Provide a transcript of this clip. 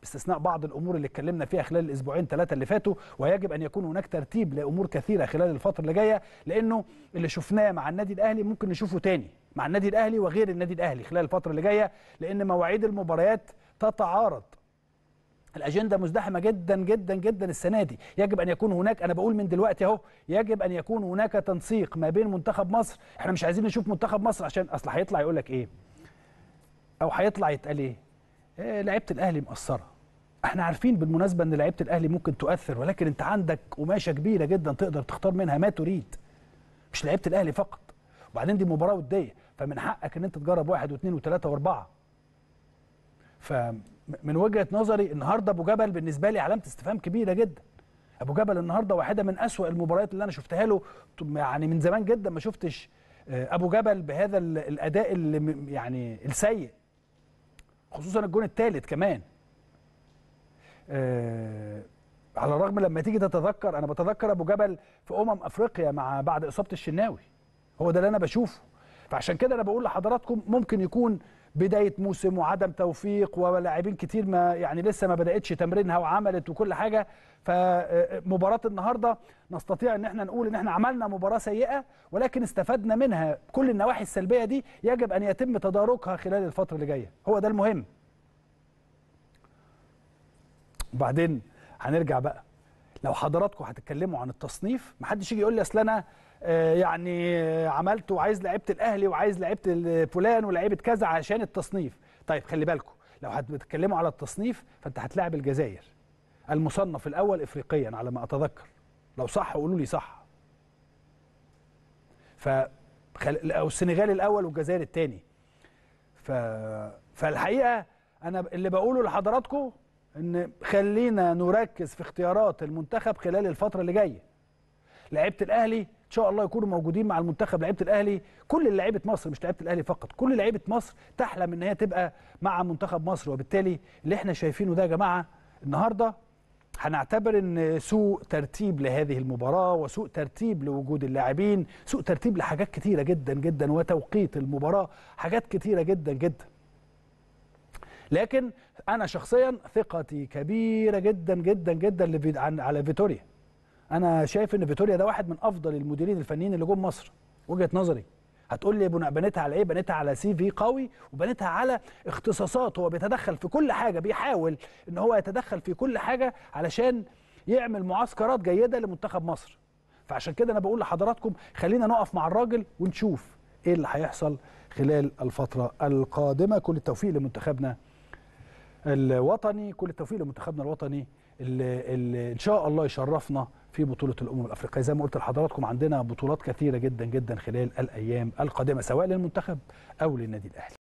باستثناء بعض الامور اللي اتكلمنا فيها خلال الاسبوعين ثلاثه اللي فاتوا ويجب ان يكون هناك ترتيب لامور كثيره خلال الفتره اللي جايه لانه اللي شفناه مع النادي الاهلي ممكن نشوفه تاني مع النادي الاهلي وغير النادي الاهلي خلال الفتره اللي جايه لان مواعيد المباريات تتعارض الاجنده مزدحمه جدا جدا جدا السنه دي يجب ان يكون هناك انا بقول من دلوقتي اهو يجب ان يكون هناك تنسيق ما بين منتخب مصر احنا مش عايزين نشوف منتخب مصر عشان اصل هيطلع يقول لك ايه او هيطلع يتقال ايه, إيه لعيبه الاهلي مقصره احنا عارفين بالمناسبه ان لعيبه الاهلي ممكن تؤثر ولكن انت عندك قماشه كبيره جدا تقدر تختار منها ما تريد مش لعيبه الاهلي فقط وبعدين دي مباراه وديه فمن حقك ان انت تجرب واحد واثنين وثلاثه واربعه فمن وجهه نظري النهارده ابو جبل بالنسبه لي علامه استفهام كبيره جدا ابو جبل النهارده واحده من أسوأ المباريات اللي انا شفتها له يعني من زمان جدا ما شفتش آه، ابو جبل بهذا الاداء اللي يعني السيء خصوصا الجون الثالث كمان آه، على الرغم لما تيجي تتذكر انا بتذكر ابو جبل في امم افريقيا مع بعد اصابه الشناوي هو ده اللي انا بشوفه فعشان كده انا بقول لحضراتكم ممكن يكون بدايه موسم وعدم توفيق ولاعبين كتير ما يعني لسه ما بداتش تمرينها وعملت وكل حاجه فمباراه آه، آه، النهارده نستطيع ان احنا نقول ان احنا عملنا مباراه سيئه ولكن استفدنا منها كل النواحي السلبيه دي يجب ان يتم تداركها خلال الفتره اللي جايه هو ده المهم وبعدين هنرجع بقى لو حضراتكم هتتكلموا عن التصنيف محدش يجي يقول لي اصل انا آه، يعني آه، عملت وعايز لعيبه الاهلي وعايز لعيبه فلان ولعيبه كذا عشان التصنيف طيب خلي بالكم لو هتتكلموا على التصنيف فانت هتلاعب الجزائر المصنف الاول افريقيا على ما اتذكر لو صح قولوا لي صح ف او السنغال الاول والجزائر الثاني ف فالحقيقه انا اللي بقوله لحضراتكم ان خلينا نركز في اختيارات المنتخب خلال الفتره اللي جايه لعيبه الاهلي ان شاء الله يكونوا موجودين مع المنتخب لعيبه الاهلي كل لعيبه مصر مش لعيبه الاهلي فقط كل لعيبه مصر تحلم ان هي تبقى مع منتخب مصر وبالتالي اللي احنا شايفينه ده يا جماعه النهارده هنعتبر ان سوء ترتيب لهذه المباراه وسوء ترتيب لوجود اللاعبين سوء ترتيب لحاجات كتيره جدا جدا وتوقيت المباراه حاجات كتيره جدا جدا لكن انا شخصيا ثقتي كبيره جدا جدا جدا على فيتوريا انا شايف ان فيتوريا ده واحد من افضل المديرين الفنيين اللي جم مصر وجهه نظري هتقول لي بنيتها على ايه بنيتها على سي في قوي وبنيتها على اختصاصات هو بيتدخل في كل حاجه بيحاول ان هو يتدخل في كل حاجه علشان يعمل معسكرات جيده لمنتخب مصر فعشان كده انا بقول لحضراتكم خلينا نقف مع الراجل ونشوف ايه اللي هيحصل خلال الفتره القادمه كل التوفيق لمنتخبنا الوطني كل التوفيق لمنتخبنا الوطني اللي, اللي ان شاء الله يشرفنا في بطوله الامم الافريقيه زي ما قلت لحضراتكم عندنا بطولات كثيره جدا جدا خلال الايام القادمه سواء للمنتخب او للنادي الاهلي